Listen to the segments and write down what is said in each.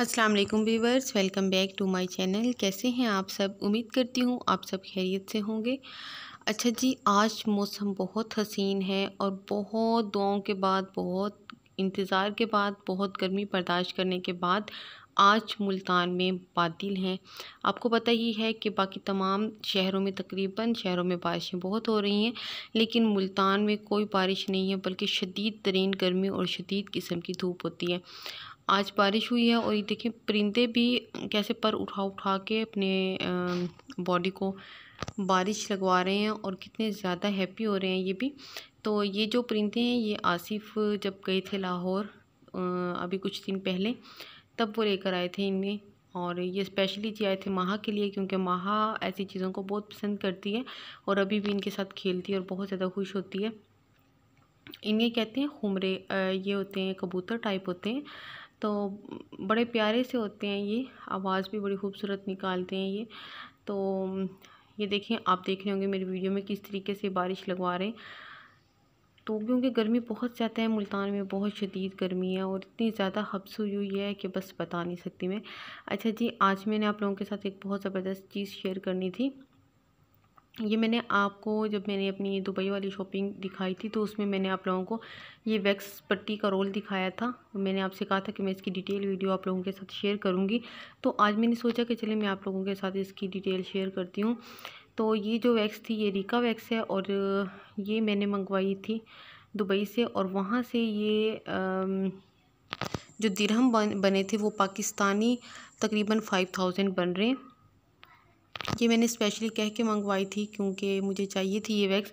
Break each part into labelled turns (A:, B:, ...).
A: अस्सलाम वालेकुम viewers welcome back to my channel कैसे हैं आप सब उम्मीद करती हूँ आप सब खैरियत से होंगे अच्छा जी आज मौसम बहुत हसीन है और बहुत दुआओं के बाद बहुत इंतज़ार के बाद बहुत गर्मी बर्दाश्त करने के बाद आज मुल्तान में बादल हैं आपको पता ही है कि बाकी तमाम शहरों में तकरीबन शहरों में बारिशें बहुत हो रही हैं लेकिन मुल्तान में कोई बारिश नहीं है बल्कि शदीद तरीन गर्मी और शदीद किस्म की धूप होती है आज बारिश हुई है और ये देखिए परिंदे भी कैसे पर उठा उठा के अपने बॉडी को बारिश लगवा रहे हैं और कितने ज़्यादा हैप्पी हो रहे हैं ये भी तो ये जो परिंदे हैं ये आसिफ जब गए थे लाहौर अभी कुछ दिन पहले तब वो लेकर आए थे इन्हें और ये स्पेशली जी आए थे माह के लिए क्योंकि माह ऐसी चीज़ों को बहुत पसंद करती है और अभी भी इनके साथ खेलती है और बहुत ज़्यादा खुश होती है इन्हें कहते हैं खुमरे ये होते हैं कबूतर टाइप होते हैं तो बड़े प्यारे से होते हैं ये आवाज़ भी बड़ी खूबसूरत निकालते हैं ये तो ये देखें आप देख रहे होंगे मेरी वीडियो में किस तरीके से बारिश लगवा रहे हैं तो क्योंकि गर्मी बहुत ज़्यादा है मुल्तान में बहुत शदीद गर्मी है और इतनी ज़्यादा हब्स हुई हुई है कि बस बता नहीं सकती मैं अच्छा जी आज मैंने आप लोगों के साथ एक बहुत ज़बरदस्त चीज़ शेयर करनी थी ये मैंने आपको जब मैंने अपनी दुबई वाली शॉपिंग दिखाई थी तो उसमें मैंने आप लोगों को ये वैक्स पट्टी का रोल दिखाया था मैंने आपसे कहा था कि मैं इसकी डिटेल वीडियो आप लोगों के साथ शेयर करूँगी तो आज मैंने सोचा कि चले मैं आप लोगों के साथ इसकी डिटेल शेयर करती हूँ तो ये जो वैक्स थी ये रिका वैक्स है और ये मैंने मंगवाई थी दुबई से और वहाँ से ये जो दिरहम बने थे वो पाकिस्तानी तकरीबन फाइव थाउजेंड बन रहे हैं ये मैंने स्पेशली कह के मंगवाई थी क्योंकि मुझे चाहिए थी ये वैक्स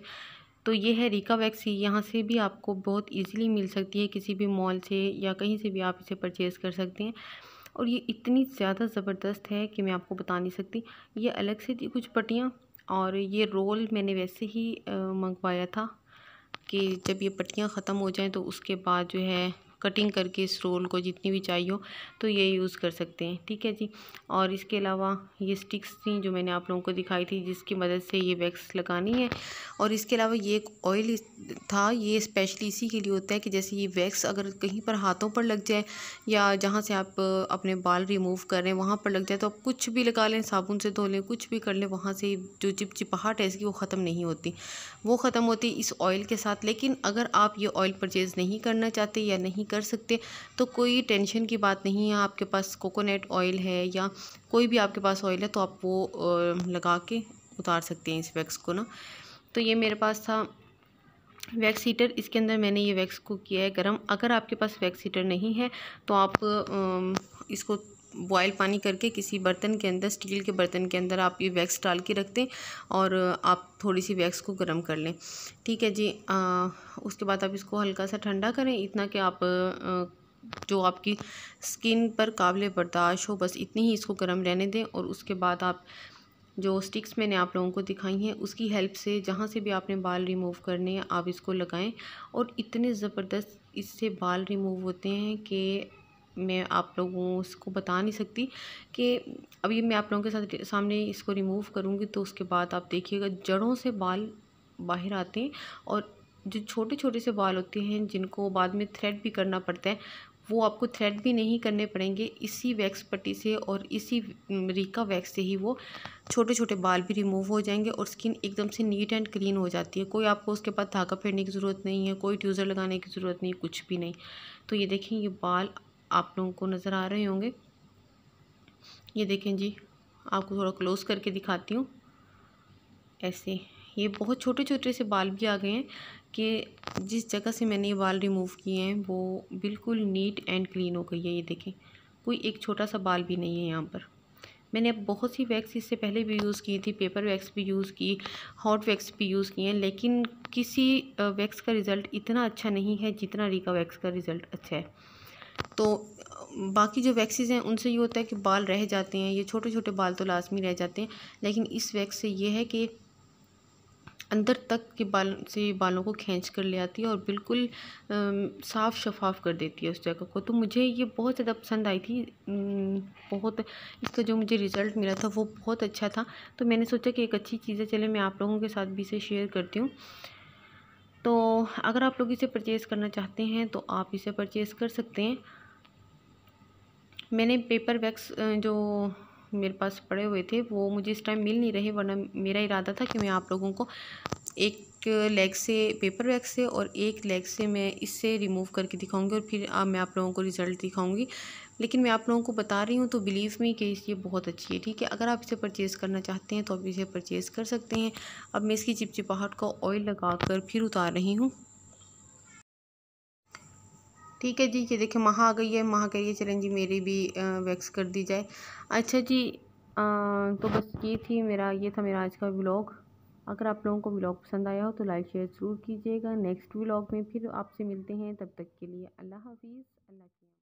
A: तो ये है रिका वैक्स यहाँ से भी आपको बहुत इजीली मिल सकती है किसी भी मॉल से या कहीं से भी आप इसे परचेज़ कर सकते हैं और ये इतनी ज़्यादा ज़बरदस्त है कि मैं आपको बता नहीं सकती ये अलग से थी कुछ पट्टियाँ और ये रोल मैंने वैसे ही मंगवाया था कि जब ये पट्टियाँ ख़त्म हो जाएँ तो उसके बाद जो है कटिंग करके इस रोल को जितनी भी चाहिए हो तो ये यूज़ कर सकते हैं ठीक है जी और इसके अलावा ये स्टिक्स थी जो मैंने आप लोगों को दिखाई थी जिसकी मदद से ये वैक्स लगानी है और इसके अलावा ये एक ऑयल था ये स्पेशली इसी के लिए होता है कि जैसे ये वैक्स अगर कहीं पर हाथों पर लग जाए या जहाँ से आप अपने बाल रिमूव कर रहे हैं वहाँ पर लग जाए तो आप कुछ भी लगा लें साबुन से धो लें कुछ भी कर लें वहाँ से जो चिपचिपाहट है इसकी वो ख़त्म नहीं होती वो ख़त्म होती इस ऑयल के साथ लेकिन अगर आप ये ऑयल परचेज़ नहीं करना चाहते या नहीं कर सकते तो कोई टेंशन की बात नहीं है आपके पास कोकोनट ऑयल है या कोई भी आपके पास ऑयल है तो आप वो लगा के उतार सकते हैं इस वैक्स को ना तो ये मेरे पास था वैक्स हीटर इसके अंदर मैंने ये वैक्स को किया है गर्म अगर आपके पास वैक्स हीटर नहीं है तो आप इसको बॉयल पानी करके किसी बर्तन के अंदर स्टील के बर्तन के अंदर आप ये वैक्स डाल के रख दें और आप थोड़ी सी वैक्स को गर्म कर लें ठीक है जी आ, उसके बाद आप इसको हल्का सा ठंडा करें इतना कि आप आ, जो आपकी स्किन पर काबिल बर्दाश्त हो बस इतनी ही इसको गर्म रहने दें और उसके बाद आप जो स्टिक्स मैंने आप लोगों को दिखाई हैं उसकी हेल्प से जहाँ से भी आपने बाल रिमूव करने हैं आप इसको लगाएं और इतने ज़बरदस्त इससे बाल रिमूव होते हैं कि मैं आप लोगों को बता नहीं सकती कि अभी मैं आप लोगों के साथ सामने इसको रिमूव करूँगी तो उसके बाद आप देखिएगा जड़ों से बाल बाहर आते हैं और जो छोटे छोटे से बाल होते हैं जिनको बाद में थ्रेड भी करना पड़ता है वो आपको थ्रेड भी नहीं करने पड़ेंगे इसी वैक्स पट्टी से और इसी रिका वैक्स से ही वो छोटे छोटे बाल भी रिमूव हो जाएंगे और स्किन एकदम से नीट एंड क्लीन हो जाती है कोई आपको उसके बाद धागा फेरने की ज़रूरत नहीं है कोई ट्यूज़र लगाने की ज़रूरत नहीं कुछ भी नहीं तो ये देखें ये बाल आप लोगों को नज़र आ रहे होंगे ये देखें जी आपको थोड़ा क्लोज़ करके दिखाती हूँ ऐसे ये बहुत छोटे छोटे से बाल भी आ गए हैं कि जिस जगह से मैंने ये बाल रिमूव किए हैं वो बिल्कुल नीट एंड क्लीन हो गई है ये देखें कोई एक छोटा सा बाल भी नहीं है यहाँ पर मैंने बहुत सी वैक्स इससे पहले भी यूज़ की थी पेपर वैक्स भी यूज़ की हॉट वैक्स भी यूज़ किए हैं लेकिन किसी वैक्स का रिज़ल्ट इतना अच्छा नहीं है जितना रीका वैक्स का रिज़ल्ट अच्छा है तो बाकी जो वैक्सीज हैं उनसे ये होता है कि बाल रह जाते हैं ये छोटे छोटे बाल तो लाजमी रह जाते हैं लेकिन इस वैक्स से ये है कि अंदर तक के बाल से बालों को खींच कर ले आती है और बिल्कुल साफ शफाफ कर देती है उस जगह को तो मुझे ये बहुत ज़्यादा पसंद आई थी बहुत इसका जो मुझे रिज़ल्ट मिला था वो बहुत अच्छा था तो मैंने सोचा कि एक अच्छी चीज़ है चले मैं आप लोगों के साथ भी इसे शेयर करती हूँ तो अगर आप लोग इसे परचेज़ करना चाहते हैं तो आप इसे परचेज़ कर सकते हैं मैंने पेपर वैक्स जो मेरे पास पड़े हुए थे वो मुझे इस टाइम मिल नहीं रहे वरना मेरा इरादा था कि मैं आप लोगों को एक लेग से पेपर वैग से और एक लेग से मैं इससे रिमूव करके दिखाऊंगी और फिर आ, मैं आप लोगों को रिज़ल्ट दिखाऊंगी लेकिन मैं आप लोगों को बता रही हूँ तो बिलीव मी कि ये बहुत अच्छी है ठीक है अगर आप इसे परचेज़ करना चाहते हैं तो आप इसे परचेज़ कर सकते हैं अब मैं इसकी चिपचिपाहट को ऑयल लगा कर फिर उतार रही हूँ ठीक है जी ये देखिए महा आ गई है महा कहिए चरण जी मेरी भी वैक्स कर दी जाए अच्छा जी आ, तो बस ये थी मेरा ये था मेरा आज का व्लॉग अगर आप लोगों को व्लॉग पसंद आया हो तो लाइक शेयर ज़रूर कीजिएगा नेक्स्ट व्लॉग में फिर आपसे मिलते हैं तब तक के लिए अल्लाह हाफिज़ अल्लाह